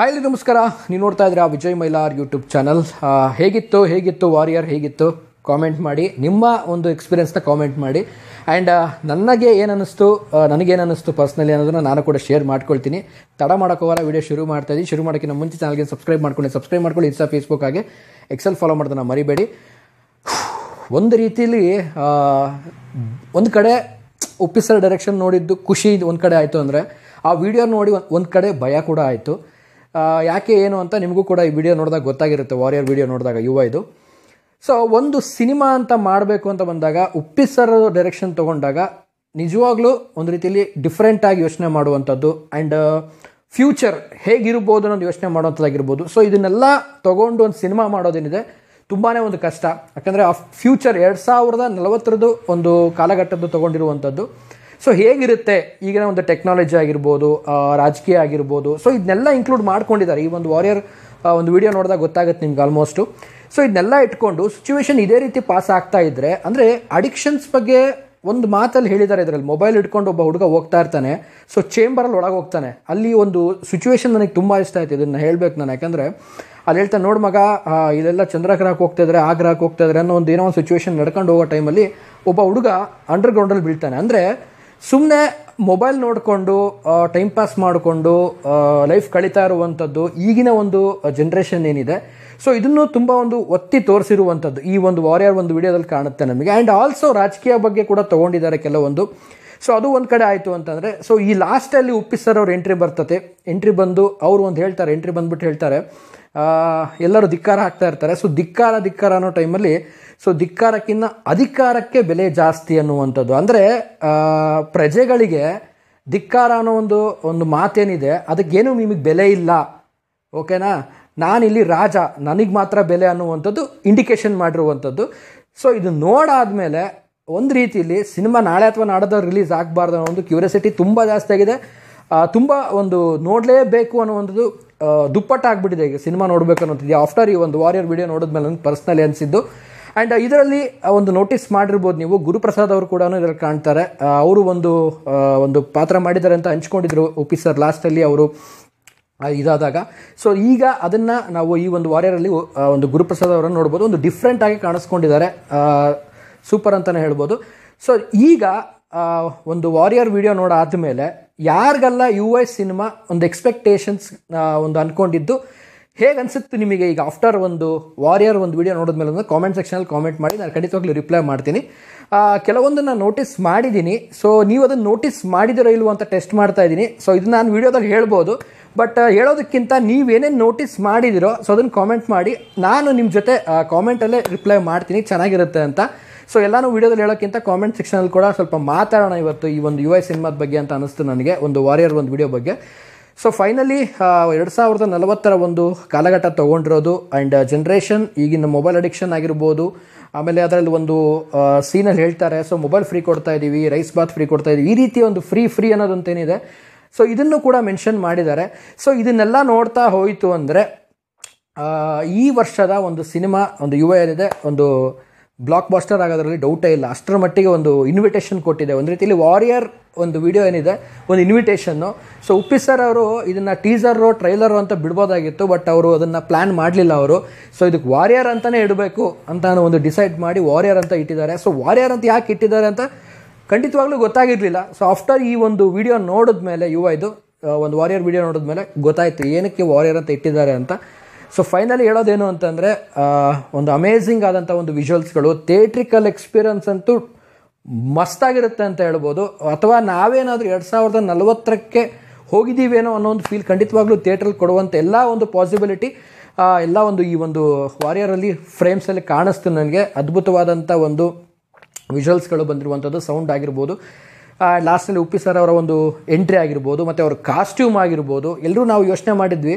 ಹಾಯ್ಲಿ ನಮಸ್ಕಾರ ನೀವು ನೋಡ್ತಾ ಇದ್ದೀರಾ ವಿಜಯ್ ಮೈಲಾರ್ ಯೂಟ್ಯೂಬ್ ಚಾನಲ್ ಹೇಗಿತ್ತು ಹೇಗಿತ್ತು ವಾರಿಯರ್ ಹೇಗಿತ್ತು ಕಾಮೆಂಟ್ ಮಾಡಿ ನಿಮ್ಮ ಒಂದು ಎಕ್ಸ್ಪೀರಿಯೆನ್ಸ್ನ ಕಾಮೆಂಟ್ ಮಾಡಿ ಆ್ಯಂಡ್ ನನಗೆ ಏನು ಅನ್ನಿಸ್ತು ನನಗೇನು ಅನ್ನಿಸ್ತು ಪರ್ಸ್ನಲಿ ಅನ್ನೋದನ್ನು ನಾನು ಕೂಡ ಶೇರ್ ಮಾಡ್ಕೊಳ್ತೀನಿ ತಡ ಮಾಡೋಕೋವರ ವೀಡಿಯೋ ಶುರು ಮಾಡ್ತಾ ಇದ್ದೀನಿ ಶುರು ಮಾಡೋಕ್ಕಿಂತ ಮುಂಚೆ ಚಾನಲ್ಗೆ ಸಬ್ಸ್ಕ್ರೈಬ್ ಮಾಡ್ಕೊಂಡು ಸಬ್ಸ್ಕ್ರೈಬ್ ಮಾಡ್ಕೊಳ್ಳಿ ಇನ್ಸ್ಟಾ ಫೇಸ್ಬುಕ್ ಹಾಗೆ ಎಕ್ಸೆಲ್ ಫಾಲೋ ಮಾಡೋದನ್ನು ಮರಿಬೇಡಿ ಒಂದು ರೀತಿಯಲ್ಲಿ ಒಂದು ಕಡೆ ಉಪ್ಪಿಸರ್ ಡೈರೆಕ್ಷನ್ ನೋಡಿದ್ದು ಖುಷಿ ಒಂದು ಕಡೆ ಆಯಿತು ಅಂದರೆ ಆ ವಿಡಿಯೋ ನೋಡಿ ಒಂದು ಕಡೆ ಭಯ ಕೂಡ ಆಯಿತು ಯಾಕೆ ಏನು ಅಂತ ನಿಮಗೂ ಕೂಡ ಈ ವಿಡಿಯೋ ನೋಡಿದಾಗ ಗೊತ್ತಾಗಿರುತ್ತೆ ವಾರಿಯರ್ ವಿಡಿಯೋ ನೋಡಿದಾಗ ಯುವ ಇದು ಸೊ ಒಂದು ಸಿನಿಮಾ ಅಂತ ಮಾಡಬೇಕು ಅಂತ ಬಂದಾಗ ಉಪ್ಪಿಸರ್ ಡೈರೆಕ್ಷನ್ ತೊಗೊಂಡಾಗ ನಿಜವಾಗ್ಲೂ ಒಂದು ರೀತಿಯಲ್ಲಿ ಡಿಫ್ರೆಂಟಾಗಿ ಯೋಚನೆ ಮಾಡುವಂಥದ್ದು ಆ್ಯಂಡ್ ಫ್ಯೂಚರ್ ಹೇಗಿರ್ಬೋದು ಅನ್ನೋದು ಯೋಚನೆ ಮಾಡುವಂಥದ್ದಾಗಿರ್ಬೋದು ಸೊ ಇದನ್ನೆಲ್ಲ ತೊಗೊಂಡು ಒಂದು ಸಿನಿಮಾ ಮಾಡೋದೇನಿದೆ ತುಂಬಾ ಒಂದು ಕಷ್ಟ ಯಾಕಂದರೆ ಆ ಫ್ಯೂಚರ್ ಎರಡು ಸಾವಿರದ ನಲವತ್ತರದ್ದು ಒಂದು ಕಾಲಘಟ್ಟದ್ದು ತೊಗೊಂಡಿರುವಂಥದ್ದು ಸೊ ಹೇಗಿರುತ್ತೆ ಈಗಿನ ಒಂದು ಟೆಕ್ನಾಲಜಿ ಆಗಿರ್ಬೋದು ರಾಜಕೀಯ ಆಗಿರ್ಬೋದು ಸೊ ಇದನ್ನೆಲ್ಲ ಇನ್ಕ್ಲೂಡ್ ಮಾಡ್ಕೊಂಡಿದ್ದಾರೆ ಈ ಒಂದು ವಾರಿಯರ್ ಒಂದು ವಿಡಿಯೋ ನೋಡಿದಾಗ ಗೊತ್ತಾಗುತ್ತೆ ನಿಮ್ಗೆ ಆಲ್ಮೋಸ್ಟು ಸೊ ಇದನ್ನೆಲ್ಲ ಇಟ್ಕೊಂಡು ಸಿಚುವೇಶನ್ ಇದೇ ರೀತಿ ಪಾಸ್ ಆಗ್ತಾ ಇದ್ದರೆ ಅಂದರೆ ಅಡಿಕ್ಷನ್ಸ್ ಬಗ್ಗೆ ಒಂದು ಮಾತಲ್ಲಿ ಹೇಳಿದ್ದಾರೆ ಇದರಲ್ಲಿ ಮೊಬೈಲ್ ಇಟ್ಕೊಂಡು ಒಬ್ಬ ಹುಡುಗ ಹೋಗ್ತಾ ಇರ್ತಾನೆ ಸೊ ಚೇಂಬರಲ್ಲಿ ಒಳಗೆ ಹೋಗ್ತಾನೆ ಅಲ್ಲಿ ಒಂದು ಸಿಚುವೇಶನ್ ನನಗೆ ತುಂಬ ಇಷ್ಟ ಆಯ್ತು ಇದನ್ನು ಹೇಳಬೇಕು ನಾನು ಯಾಕಂದರೆ ಅಲ್ಲಿ ಹೇಳ್ತಾ ನೋಡಿ ಮಗ ಇದೆಲ್ಲ ಚಂದ್ರಗ್ರಹಕ್ಕೆ ಹೋಗ್ತಾ ಇದ್ರೆ ಆಗ್ರಹಕ್ಕೆ ಹೋಗ್ತಾ ಇದ್ರೆ ಅನ್ನೋ ಒಂದು ಏನೋ ಒಂದು ಸಿಚುವೇಶನ್ ನಡ್ಕೊಂಡು ಹೋಗೋ ಟೈಮಲ್ಲಿ ಒಬ್ಬ ಹುಡುಗ ಅಂಡರ್ ಗ್ರೌಂಡಲ್ಲಿ ಬೀಳ್ತಾನೆ ಅಂದರೆ ಸುಮ್ಮನೆ ಮೊಬೈಲ್ ನೋಡಿಕೊಂಡು ಟೈಮ್ ಪಾಸ್ ಮಾಡಿಕೊಂಡು ಲೈಫ್ ಕಳೀತಾ ಇರುವಂಥದ್ದು ಈಗಿನ ಒಂದು ಜನ್ರೇಷನ್ ಏನಿದೆ ಸೊ ಇದನ್ನು ತುಂಬ ಒಂದು ಒತ್ತಿ ತೋರಿಸಿರುವಂಥದ್ದು ಈ ಒಂದು ವಾರಿಯರ್ ಒಂದು ವಿಡಿಯೋದಲ್ಲಿ ಕಾಣುತ್ತೆ ನಮಗೆ ಆ್ಯಂಡ್ ಆಲ್ಸೋ ರಾಜಕೀಯ ಬಗ್ಗೆ ಕೂಡ ತೊಗೊಂಡಿದ್ದಾರೆ ಕೆಲವೊಂದು ಸೊ ಅದು ಒಂದು ಕಡೆ ಆಯಿತು ಅಂತಂದರೆ ಸೊ ಈ ಲಾಸ್ಟಲ್ಲಿ ಉಪ್ಪಿಸ್ ಸರ್ ಅವ್ರ ಎಂಟ್ರಿ ಬರ್ತತೆ ಎಂಟ್ರಿ ಬಂದು ಅವರು ಒಂದು ಹೇಳ್ತಾರೆ ಎಂಟ್ರಿ ಬಂದ್ಬಿಟ್ಟು ಹೇಳ್ತಾರೆ ಎಲ್ಲರೂ ಧಿಕ್ಕಾರ ಹಾಕ್ತಾ ಇರ್ತಾರೆ ಸೊ ಧಿಕ್ಕಾರ ಧಿಕ್ಕಾರ ಅನ್ನೋ ಟೈಮಲ್ಲಿ ಸೊ ಧಿಕ್ಕಾರಕ್ಕಿಂತ ಅಧಿಕಾರಕ್ಕೆ ಬೆಲೆ ಜಾಸ್ತಿ ಅನ್ನುವಂಥದ್ದು ಅಂದರೆ ಪ್ರಜೆಗಳಿಗೆ ಧಿಕ್ಕಾರ ಅನ್ನೋ ಒಂದು ಒಂದು ಮಾತೇನಿದೆ ಅದಕ್ಕೇನು ನಿಮಗೆ ಬೆಲೆ ಇಲ್ಲ ಓಕೆನಾ ನಾನಿಲ್ಲಿ ರಾಜ ನನಗೆ ಮಾತ್ರ ಬೆಲೆ ಅನ್ನುವಂಥದ್ದು ಇಂಡಿಕೇಶನ್ ಮಾಡಿರುವಂಥದ್ದು ಸೊ ಇದು ಮೇಲೆ ಒಂದು ರೀತಿಯಲ್ಲಿ ಸಿನಿಮಾ ನಾಳೆ ಅಥವಾ ನಾಡದ ರಿಲೀಸ್ ಆಗಬಾರ್ದು ಅನ್ನೋ ಒಂದು ಕ್ಯೂರಿಯಾಸಿಟಿ ತುಂಬ ಜಾಸ್ತಿ ಆಗಿದೆ ತುಂಬ ಒಂದು ನೋಡಲೇಬೇಕು ಅನ್ನೋ ದುಪ್ಪಟ್ಟಾಗ್ಬಿಟ್ಟಿದೆ ಈಗ ಸಿನಿಮಾ ನೋಡಬೇಕು ಅನ್ನೋದಿದೆ ಆಫ್ಟರ್ ಈ ಒಂದು ವಾರಿಯರ್ ವಿಡಿಯೋ ಮೇಲೆ ನನಗೆ ಪರ್ಸ್ನಲಿ ಅನಿಸಿದ್ದು ಆ್ಯಂಡ್ ಇದರಲ್ಲಿ ಒಂದು ನೋಟಿಸ್ ಮಾಡಿರ್ಬೋದು ನೀವು ಗುರುಪ್ರಸಾದ್ ಅವರು ಕೂಡ ಇದರಲ್ಲಿ ಕಾಣ್ತಾರೆ ಅವರು ಒಂದು ಒಂದು ಪಾತ್ರ ಮಾಡಿದ್ದಾರೆ ಅಂತ ಹಂಚ್ಕೊಂಡಿದ್ರು ಉಪಿ ಸರ್ ಲಾಸ್ಟಲ್ಲಿ ಅವರು ಇದಾದಾಗ ಸೊ ಈಗ ಅದನ್ನು ನಾವು ಈ ಒಂದು ವಾರಿಯರಲ್ಲಿ ಒಂದು ಗುರುಪ್ರಸಾದ್ ಅವರನ್ನು ನೋಡ್ಬೋದು ಒಂದು ಡಿಫ್ರೆಂಟ್ ಆಗಿ ಕಾಣಿಸ್ಕೊಂಡಿದ್ದಾರೆ ಸೂಪರ್ ಅಂತಲೇ ಹೇಳ್ಬೋದು ಸೊ ಈಗ ಒಂದು ವಾರಿಯರ್ ವಿಡಿಯೋ ನೋಡಾದ ಮೇಲೆ ಯಾರಿಗಲ್ಲ ಯು ಎಸ್ ಸಿನಿಮಾ ಒಂದು ಎಕ್ಸ್ಪೆಕ್ಟೇಷನ್ಸ್ ಒಂದು ಅಂದ್ಕೊಂಡಿದ್ದು ಹೇಗೆ ಅನಿಸುತ್ತೆ ನಿಮಗೆ ಈಗ ಆಫ್ಟರ್ ಒಂದು ವಾರಿಯರ್ ಒಂದು ವೀಡಿಯೋ ಮೇಲೆ ಒಂದು ಕಾಮೆಂಟ್ ಸೆಕ್ಷನಲ್ಲಿ ಕಾಮೆಂಟ್ ಮಾಡಿ ನಾನು ಖಂಡಿತವಾಗ್ಲೂ ರಿಪ್ಲೈ ಮಾಡ್ತೀನಿ ಕೆಲವೊಂದನ್ನು ನೋಟಿಸ್ ಮಾಡಿದ್ದೀನಿ ಸೊ ನೀವು ಅದನ್ನು ನೋಟಿಸ್ ಮಾಡಿದಿರೋ ಇಲ್ವೋ ಅಂತ ಟೆಸ್ಟ್ ಮಾಡ್ತಾ ಇದ್ದೀನಿ ಸೊ ಇದು ನಾನು ವೀಡಿಯೋದಾಗ ಹೇಳ್ಬೋದು ಬಟ್ ಹೇಳೋದಕ್ಕಿಂತ ನೀವೇನೇನು ನೋಟಿಸ್ ಮಾಡಿದಿರೋ ಸೊ ಅದನ್ನು ಕಾಮೆಂಟ್ ಮಾಡಿ ನಾನು ನಿಮ್ಮ ಜೊತೆ ಕಾಮೆಂಟಲ್ಲೇ ರಿಪ್ಲೈ ಮಾಡ್ತೀನಿ ಚೆನ್ನಾಗಿರುತ್ತೆ ಅಂತ ಸೊ ಎಲ್ಲಾನು ವಿಡಿಯೋದಲ್ಲಿ ಹೇಳೋಕ್ಕಿಂತ ಕಾಮೆಂಟ್ ಅಲ್ಲಿ ಕೂಡ ಸ್ವಲ್ಪ ಮಾತಾಡೋಣ ಇವತ್ತು ಈ ಒಂದು ಯು ಐ ಸಿನಿಮಾದ ಬಗ್ಗೆ ಅಂತ ಅನಿಸ್ತು ನನಗೆ ಒಂದು ವಾರಿಯರ್ ಒಂದು ವಿಡಿಯೋ ಬಗ್ಗೆ ಸೊ ಫೈನಲಿ ಎರಡು ಸಾವಿರದ ನಲವತ್ತರ ಒಂದು ಕಾಲಘಟ್ಟ ತೊಗೊಂಡಿರೋದು ಆ್ಯಂಡ್ ಜನ್ರೇಷನ್ ಈಗಿನ ಮೊಬೈಲ್ ಅಡಿಕ್ಷನ್ ಆಗಿರ್ಬೋದು ಆಮೇಲೆ ಅದರಲ್ಲಿ ಒಂದು ಸೀನಲ್ಲಿ ಹೇಳ್ತಾರೆ ಸೊ ಮೊಬೈಲ್ ಫ್ರೀ ಕೊಡ್ತಾ ಇದ್ದೀವಿ ರೈಸ್ ಬಾತ್ ಫ್ರೀ ಕೊಡ್ತಾ ಇದ್ದೀವಿ ಈ ರೀತಿ ಒಂದು ಫ್ರೀ ಫ್ರೀ ಅನ್ನೋದಂತೇನಿದೆ ಸೊ ಇದನ್ನು ಕೂಡ ಮೆನ್ಷನ್ ಮಾಡಿದ್ದಾರೆ ಸೊ ಇದನ್ನೆಲ್ಲ ನೋಡ್ತಾ ಹೋಯಿತು ಅಂದರೆ ಈ ವರ್ಷದ ಒಂದು ಸಿನಿಮಾ ಒಂದು ಯುವ ಏನಿದೆ ಒಂದು ಬ್ಲಾಕ್ ಬಾಸ್ಟರ್ ಆಗೋದ್ರಲ್ಲಿ ಡೌಟೇ ಇಲ್ಲ ಅಷ್ಟರ ಮಟ್ಟಿಗೆ ಒಂದು ಇನ್ವಿಟೇಷನ್ ಕೊಟ್ಟಿದೆ ಒಂದು ರೀತಿಯಲ್ಲಿ ವಾರಿಯರ್ ಒಂದು ವಿಡಿಯೋ ಏನಿದೆ ಒಂದು ಇನ್ವಿಟೇಷನ್ನು ಸೊ ಉಪ್ಪಿ ಸರ್ ಅವರು ಇದನ್ನು ಟೀಸರು ಟ್ರೈಲರು ಅಂತ ಬಿಡ್ಬೋದಾಗಿತ್ತು ಬಟ್ ಅವರು ಅದನ್ನು ಪ್ಲ್ಯಾನ್ ಮಾಡಲಿಲ್ಲ ಅವರು ಸೊ ಇದಕ್ಕೆ ವಾರಿಯರ್ ಅಂತಲೇ ಇಡಬೇಕು ಅಂತ ಒಂದು ಡಿಸೈಡ್ ಮಾಡಿ ವಾರಿಯರ್ ಅಂತ ಇಟ್ಟಿದ್ದಾರೆ ಸೊ ವಾರಿಯರ್ ಅಂತ ಯಾಕೆ ಇಟ್ಟಿದ್ದಾರೆ ಅಂತ ಖಂಡಿತವಾಗ್ಲೂ ಗೊತ್ತಾಗಿರಲಿಲ್ಲ ಸೊ ಆಫ್ಟರ್ ಈ ಒಂದು ವಿಡಿಯೋ ನೋಡಿದ್ಮೇಲೆ ಯುವ ಇದು ಒಂದು ವಾರಿಯರ್ ವಿಡಿಯೋ ನೋಡಿದ್ಮೇಲೆ ಗೊತ್ತಾಯಿತು ಏನಕ್ಕೆ ವಾರಿಯರ್ ಅಂತ ಇಟ್ಟಿದ್ದಾರೆ ಅಂತ ಸೊ ಫೈನಲಿ ಹೇಳೋದೇನು ಅಂತಂದರೆ ಒಂದು ಅಮೇಝಿಂಗ್ ಆದಂಥ ಒಂದು ವಿಜುವಲ್ಸ್ಗಳು ಥಿಯೇಟ್ರಿಕಲ್ ಎಕ್ಸ್ಪೀರಿಯನ್ಸ್ ಅಂತೂ ಮಸ್ತಾಗಿರುತ್ತೆ ಅಂತ ಹೇಳ್ಬೋದು ಅಥವಾ ನಾವೇನಾದರೂ ಎರಡು ಸಾವಿರದ ನಲವತ್ತರಕ್ಕೆ ಹೋಗಿದ್ದೀವೇನೋ ಅನ್ನೋ ಒಂದು ಫೀಲ್ ಖಂಡಿತವಾಗ್ಲೂ ಥಿಯೇಟ್ರಲ್ಲಿ ಕೊಡುವಂಥ ಎಲ್ಲ ಒಂದು ಪಾಸಿಬಿಲಿಟಿ ಎಲ್ಲ ಒಂದು ಈ ಒಂದು ವಾರಿಯರಲ್ಲಿ ಫ್ರೇಮ್ಸಲ್ಲಿ ಕಾಣಿಸ್ತು ನನಗೆ ಅದ್ಭುತವಾದಂಥ ಒಂದು ವಿಜುವಲ್ಸ್ಗಳು ಬಂದಿರುವಂಥದ್ದು ಸೌಂಡ್ ಆಗಿರ್ಬೋದು ಲಾಸ್ಟಲ್ಲಿ ಉಪ್ಪಿ ಸರ್ ಅವರ ಒಂದು ಎಂಟ್ರಿ ಆಗಿರ್ಬೋದು ಮತ್ತು ಅವ್ರ ಕಾಸ್ಟ್ಯೂಮ್ ಆಗಿರ್ಬೋದು ಎಲ್ಲರೂ ನಾವು ಯೋಚನೆ ಮಾಡಿದ್ವಿ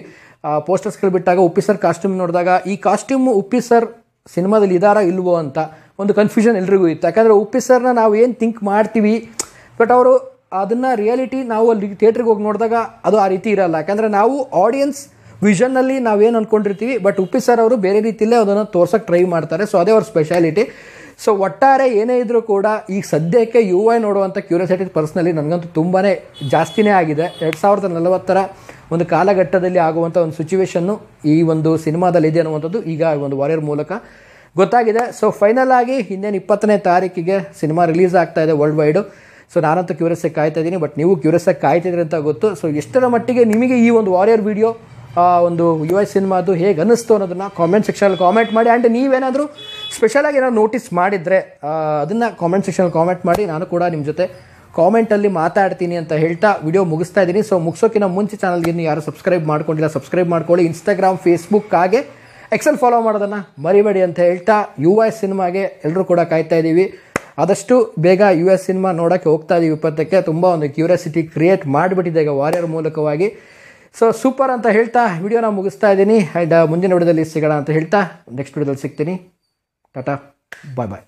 ಪೋಸ್ಟರ್ಸ್ಗಳು ಬಿಟ್ಟಾಗ ಉಪ್ಪಿ ಸರ್ ಕಾಸ್ಟ್ಯೂಮ್ ನೋಡಿದಾಗ ಈ ಕಾಸ್ಟ್ಯೂಮ್ ಉಪ್ಪಿ ಸರ್ ಸಿನಿಮಾದಲ್ಲಿ ಇದಾರ ಇಲ್ವೋ ಅಂತ ಒಂದು ಕನ್ಫ್ಯೂಷನ್ ಎಲ್ರಿಗೂ ಇತ್ತು ಯಾಕಂದರೆ ಉಪ್ಪಿ ಸರ್ನ ನಾವು ಏನು ಥಿಂಕ್ ಮಾಡ್ತೀವಿ ಬಟ್ ಅವರು ಅದನ್ನು ರಿಯಾಲಿಟಿ ನಾವು ಅಲ್ಲಿ ಥಿಯೇಟ್ರಿಗೆ ಹೋಗಿ ನೋಡಿದಾಗ ಅದು ಆ ರೀತಿ ಇರಲ್ಲ ಯಾಕಂದರೆ ನಾವು ಆಡಿಯನ್ಸ್ ವಿಷನ್ನಲ್ಲಿ ನಾವೇನು ಅಂದ್ಕೊಂಡಿರ್ತೀವಿ ಬಟ್ ಉಪ್ಪಿ ಸರ್ ಅವರು ಬೇರೆ ರೀತಿಯಲ್ಲೇ ಅದನ್ನು ತೋರ್ಸೋಕ್ಕೆ ಟ್ರೈ ಮಾಡ್ತಾರೆ ಸೊ ಅದೇ ಅವ್ರ ಸ್ಪೆಷಾಲಿಟಿ ಸೊ ಒಟ್ಟಾರೆ ಏನೇ ಇದ್ದರೂ ಕೂಡ ಈಗ ಸದ್ಯಕ್ಕೆ ಯು ಐ ನೋಡುವಂಥ ಕ್ಯೂರಿಯಾಸಿಟಿ ಪರ್ಸ್ನಲಿ ನನಗಂತೂ ತುಂಬಾ ಜಾಸ್ತಿನೇ ಆಗಿದೆ ಎರಡು ಸಾವಿರದ ನಲವತ್ತರ ಒಂದು ಕಾಲಘಟ್ಟದಲ್ಲಿ ಆಗುವಂಥ ಒಂದು ಸಿಚುವೇಶನ್ನು ಈ ಒಂದು ಸಿನಿಮಾದಲ್ಲಿ ಇದೆ ಅನ್ನುವಂಥದ್ದು ಈಗ ಒಂದು ವಾರಿಯರ್ ಮೂಲಕ ಗೊತ್ತಾಗಿದೆ ಸೊ ಫೈನಲ್ ಆಗಿ ಇನ್ನೇನು ಇಪ್ಪತ್ತನೇ ತಾರೀಕಿಗೆ ಸಿನಿಮಾ ರಿಲೀಸ್ ಆಗ್ತಾ ಇದೆ ವರ್ಲ್ಡ್ ವೈಡು ಸೊ ನಾನಂತೂ ಕ್ಯೂರಿಯಸ್ಸಾಗಿ ಕಾಯ್ತಾ ಇದ್ದೀನಿ ಬಟ್ ನೀವು ಕ್ಯೂರಿಯಸ್ಸಾಗಿ ಕಾಯ್ತಿದ್ರಿ ಅಂತ ಗೊತ್ತು ಸೊ ಎಷ್ಟರ ಮಟ್ಟಿಗೆ ನಿಮಗೆ ಈ ಒಂದು ವಾರಿಯರ್ ವಿಡಿಯೋ ಒಂದು ಯು ಎಸ್ ಸಿನಿಮಾದು ಹೇಗೆ ಅನ್ನಿಸ್ತು ಅನ್ನೋದನ್ನು ಕಾಮೆಂಟ್ ಸೆಕ್ಷನಲ್ಲಿ ಕಾಮೆಂಟ್ ಮಾಡಿ ಆ್ಯಂಡ್ ನೀವೇನಾದರೂ ಸ್ಪೆಷಲಾಗಿ ಏನಾದರೂ ನೋಟಿಸ್ ಮಾಡಿದರೆ ಅದನ್ನು ಕಾಮೆಂಟ್ ಸೆಕ್ಷನಲ್ಲಿ ಕಾಮೆಂಟ್ ಮಾಡಿ ನಾನು ಕೂಡ ನಿಮ್ಮ ಜೊತೆ ಕಾಮೆಂಟಲ್ಲಿ ಮಾತಾಡ್ತೀನಿ ಅಂತ ಹೇಳ್ತಾ ವಿಡಿಯೋ ಮುಗಿಸ್ತಾ ಇದ್ದೀನಿ ಸೊ ಮುಗಿಸೋಕ್ಕಿಂತ ಮುಂಚೆ ಚಾನಲ್ಗೆ ಇನ್ನು ಯಾರು ಸಬ್ಸ್ಕ್ರೈಬ್ ಮಾಡ್ಕೊಂಡಿಲ್ಲ ಸಬ್ಸ್ಕ್ರೈಬ್ ಮಾಡ್ಕೊಳ್ಳಿ ಇನ್ಸ್ಟಾಗ್ರಾಮ್ ಫೇಸ್ಬುಕ್ ಹಾಗೆ ಎಕ್ಸೆಲ್ ಫಾಲೋ ಮಾಡೋದನ್ನು ಮರಿಬೇಡಿ ಅಂತ ಹೇಳ್ತಾ ಯು ಎಸ್ ಸಿನಿಮಾಗೆ ಎಲ್ಲರೂ ಕೂಡ ಕಾಯ್ತಾ ಇದ್ದೀವಿ ಆದಷ್ಟು ಬೇಗ ಯು ಎಸ್ ಸಿನಿಮಾ ನೋಡೋಕ್ಕೆ ಹೋಗ್ತಾ ಇದ್ದೀವಿ ಇಪ್ಪತ್ತಕ್ಕೆ ತುಂಬ ಒಂದು ಕ್ಯೂರಿಯಾಸಿಟಿ ಕ್ರಿಯೇಟ್ ಮಾಡಿಬಿಟ್ಟಿದೆ ಈಗ ವಾರಿಯರ್ ಮೂಲಕವಾಗಿ ಸೊ ಸೂಪರ್ ಅಂತ ಹೇಳ್ತಾ ವಿಡಿಯೋನ ಮುಗಿಸ್ತಾ ಇದ್ದೀನಿ ಆ್ಯಂಡ್ ಮುಂದಿನ ವಿಡಿಯೋದಲ್ಲಿ ಸಿಗೋಣ ಅಂತ ಹೇಳ್ತಾ ನೆಕ್ಸ್ಟ್ ವಿಡಿಯೋದಲ್ಲಿ ಸಿಗ್ತೀನಿ ಟಾಟಾ ಬಾಯ್ ಬಾಯ್